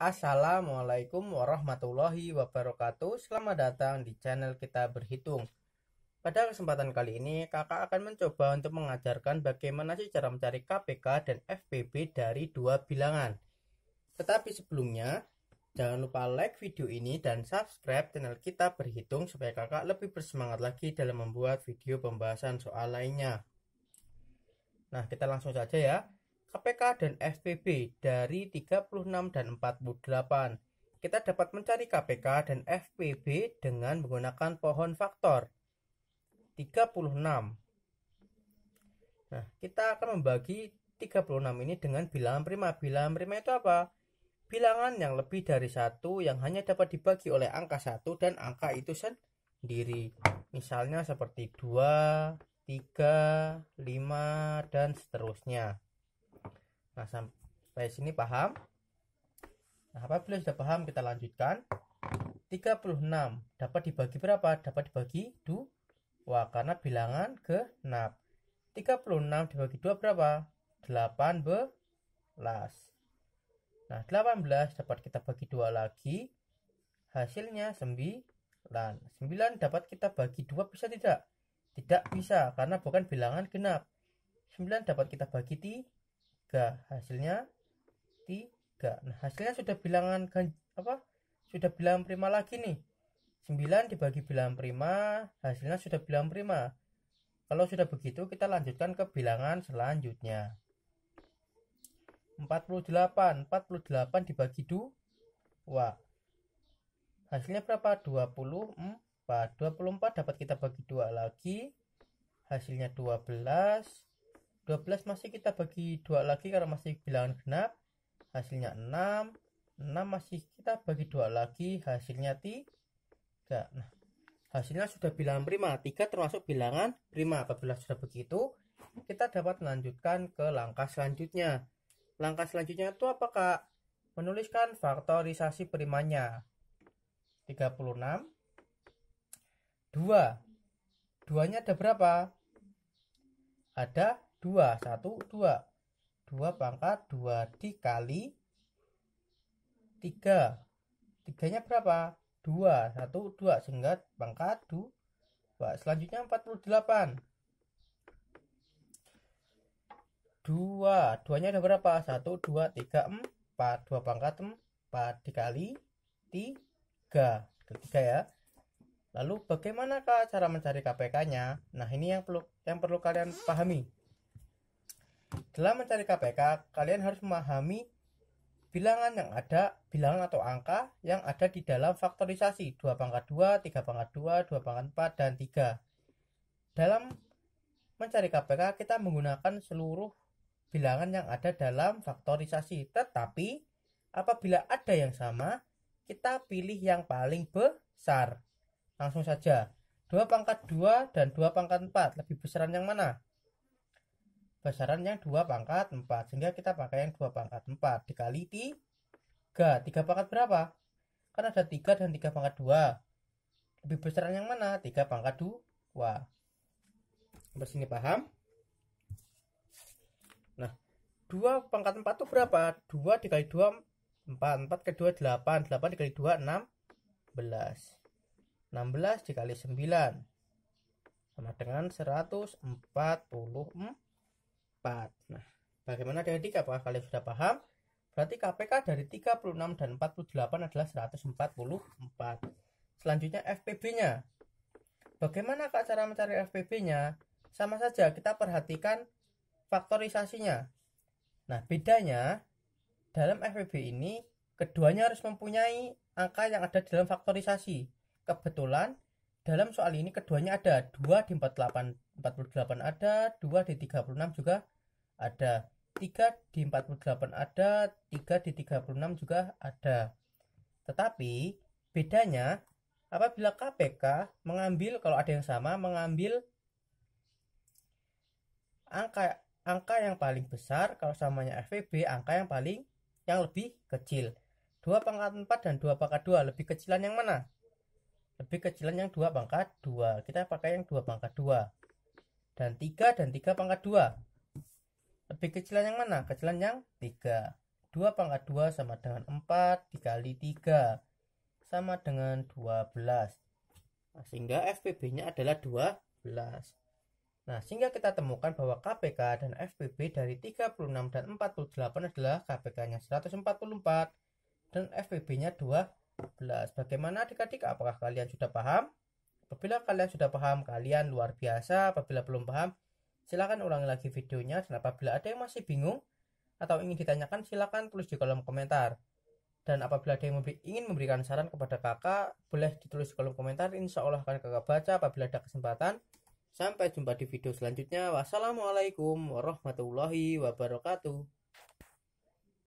Assalamualaikum warahmatullahi wabarakatuh Selamat datang di channel kita berhitung Pada kesempatan kali ini kakak akan mencoba untuk mengajarkan bagaimana sih cara mencari KPK dan FPB dari dua bilangan Tetapi sebelumnya jangan lupa like video ini dan subscribe channel kita berhitung Supaya kakak lebih bersemangat lagi dalam membuat video pembahasan soal lainnya Nah kita langsung saja ya KPK dan FPB dari 36 dan 48. Kita dapat mencari KPK dan FPB dengan menggunakan pohon faktor 36. Nah, kita akan membagi 36 ini dengan bilangan prima. Bilangan prima itu apa? Bilangan yang lebih dari satu yang hanya dapat dibagi oleh angka satu dan angka itu sendiri. Misalnya seperti 2, 3, 5, dan seterusnya nah sampai sini paham nah apabila sudah paham kita lanjutkan 36 dapat dibagi berapa dapat dibagi 2 karena bilangan ke 6 36 dibagi 2 berapa 18 nah 18 dapat kita bagi 2 lagi hasilnya 9 9. 9 dapat kita bagi 2 bisa tidak? Tidak bisa karena bukan bilangan genap. 9 dapat kita bagi 3 hasilnya 3 nah hasilnya sudah bilangan apa sudah bilangan prima lagi nih 9 dibagi bilangan prima hasilnya sudah bilangan prima kalau sudah begitu kita lanjutkan ke bilangan selanjutnya 48 48 dibagi 2 hasilnya berapa 24 24 dapat kita bagi 2 lagi hasilnya 12 12 masih kita bagi dua lagi karena masih bilangan genap hasilnya 6 6 masih kita bagi dua lagi hasilnya 3 nah hasilnya sudah bilangan prima 3 termasuk bilangan prima apabila sudah begitu kita dapat melanjutkan ke langkah selanjutnya langkah selanjutnya itu apakah menuliskan faktorisasi primanya 36 2 nya ada berapa ada 2 1 2 2 pangkat 2 dikali 3 3 nya berapa 2 1 2 sehingga pangkat 2 selanjutnya 48 2 2 nya ada berapa 1 2 3 4 2 pangkat 4 dikali 3 ketiga ya Lalu bagaimanakah cara mencari KPK-nya? Nah, ini yang perlu yang perlu kalian pahami. Dalam mencari KPK, kalian harus memahami bilangan yang ada, bilangan atau angka yang ada di dalam faktorisasi 2 pangkat 2, 3 pangkat 2, 2 pangkat 4, dan 3. Dalam mencari KPK, kita menggunakan seluruh bilangan yang ada dalam faktorisasi. Tetapi, apabila ada yang sama, kita pilih yang paling besar. Langsung saja, 2 pangkat 2 dan 2 pangkat 4 lebih besaran yang mana? besaran yang 2 pangkat 4 sehingga kita pakai yang 2 pangkat 4 dikali 3 3 pangkat berapa? kan ada 3 dan 3 pangkat 2 lebih besaran yang mana? 3 pangkat 2 sampai sini paham? nah 2 pangkat 4 itu berapa? 2 dikali 2 4 4 ke 2 8 8 dikali 2 6 16 16 dikali 9 sama dengan 144 4. Nah, bagaimana dari 3? Apakah kalian sudah paham? Berarti KPK dari 36 dan 48 adalah 144. Selanjutnya FPB-nya. Bagaimana Kak cara mencari FPB-nya? Sama saja kita perhatikan faktorisasinya. Nah, bedanya dalam FPB ini keduanya harus mempunyai angka yang ada dalam faktorisasi. Kebetulan dalam soal ini keduanya ada 2 di 48 48 ada 2 di 36 juga ada 3 di 48 ada 3 di 36 juga ada tetapi bedanya apabila KPK mengambil kalau ada yang sama mengambil angka angka yang paling besar kalau samanya FVB angka yang paling yang lebih kecil 2 pangkat 4 dan 2 pangkat 2 lebih kecilan yang mana lebih kecilan yang dua pangkat dua kita pakai yang dua pangkat dua dan tiga dan tiga pangkat dua lebih kecilan yang mana? kecilan yang tiga dua pangkat dua sama dengan empat dikali tiga sama dengan 12 nah, sehingga FPB nya adalah 12 nah sehingga kita temukan bahwa KPK dan FPB dari 36 dan 48 adalah KPK nya 144 dan FPB nya 12 11. Bagaimana adik-adik? Apakah kalian sudah paham? Apabila kalian sudah paham, kalian luar biasa. Apabila belum paham, silakan ulangi lagi videonya. Dan apabila ada yang masih bingung atau ingin ditanyakan, silakan tulis di kolom komentar. Dan apabila ada yang ingin memberikan saran kepada kakak, boleh ditulis di kolom komentar. Insya Allah akan kakak baca apabila ada kesempatan. Sampai jumpa di video selanjutnya. Wassalamualaikum warahmatullahi wabarakatuh.